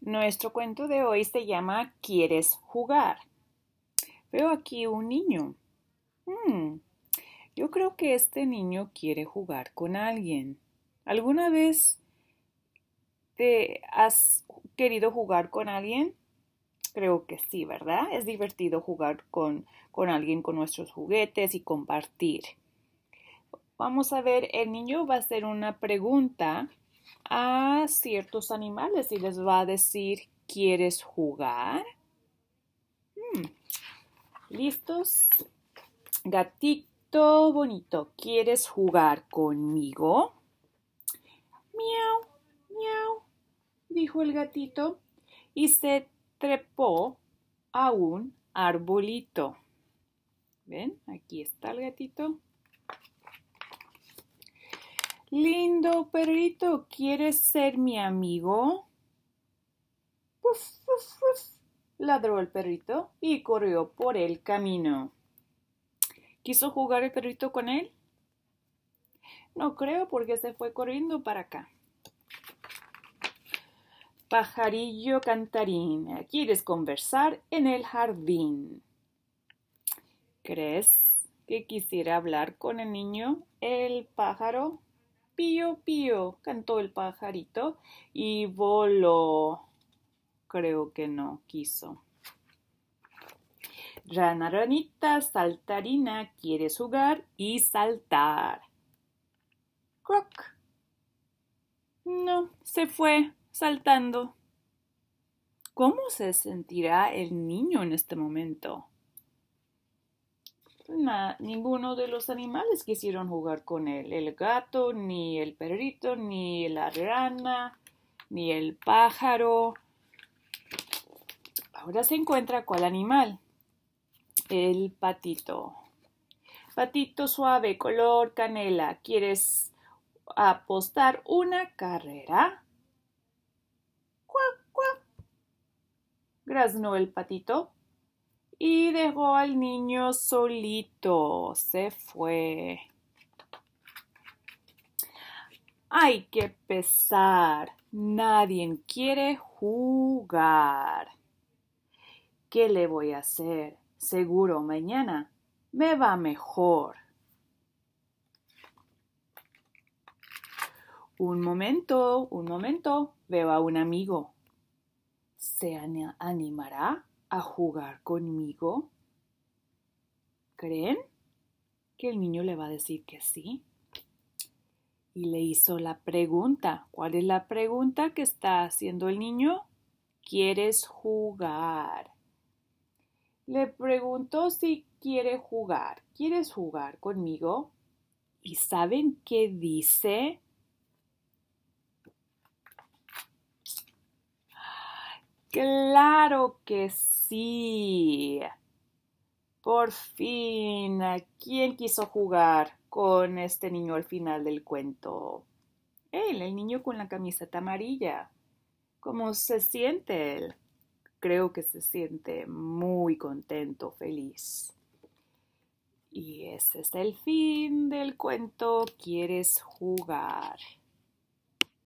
Nuestro cuento de hoy se llama ¿Quieres jugar? Veo aquí un niño. Hmm, yo creo que este niño quiere jugar con alguien. ¿Alguna vez te has querido jugar con alguien? Creo que sí, ¿verdad? Es divertido jugar con, con alguien con nuestros juguetes y compartir. Vamos a ver, el niño va a hacer una pregunta a ciertos animales y les va a decir, ¿quieres jugar? Hmm. ¿Listos? Gatito bonito, ¿quieres jugar conmigo? Miau, miau, dijo el gatito y se trepó a un arbolito. ¿Ven? Aquí está el gatito. ¡Listo! perrito, ¿quieres ser mi amigo? ladró el perrito y corrió por el camino. ¿Quiso jugar el perrito con él? No creo porque se fue corriendo para acá. Pajarillo cantarín, ¿quieres conversar en el jardín? ¿Crees que quisiera hablar con el niño, el pájaro? Pío, pío, cantó el pajarito y voló. Creo que no quiso. Rana, ranita, saltarina, quiere jugar y saltar. Croc. No, se fue saltando. ¿Cómo se sentirá el niño en este momento? ninguno de los animales quisieron jugar con él, el gato, ni el perrito, ni la rana, ni el pájaro. Ahora se encuentra cuál animal. El patito. Patito suave, color canela. ¿Quieres apostar una carrera? Cuac, cuac. Graznó el patito y dejó al niño solito. Se fue. Hay que pesar. Nadie quiere jugar. ¿Qué le voy a hacer? Seguro mañana me va mejor. Un momento, un momento, veo a un amigo. ¿Se animará? a jugar conmigo? ¿Creen que el niño le va a decir que sí? Y le hizo la pregunta. ¿Cuál es la pregunta que está haciendo el niño? ¿Quieres jugar? Le preguntó si quiere jugar. ¿Quieres jugar conmigo? ¿Y saben qué dice? Claro que sí. Por fin, ¿quién quiso jugar con este niño al final del cuento? Él, el niño con la camiseta amarilla. ¿Cómo se siente él? Creo que se siente muy contento, feliz. Y ese es el fin del cuento. ¿Quieres jugar?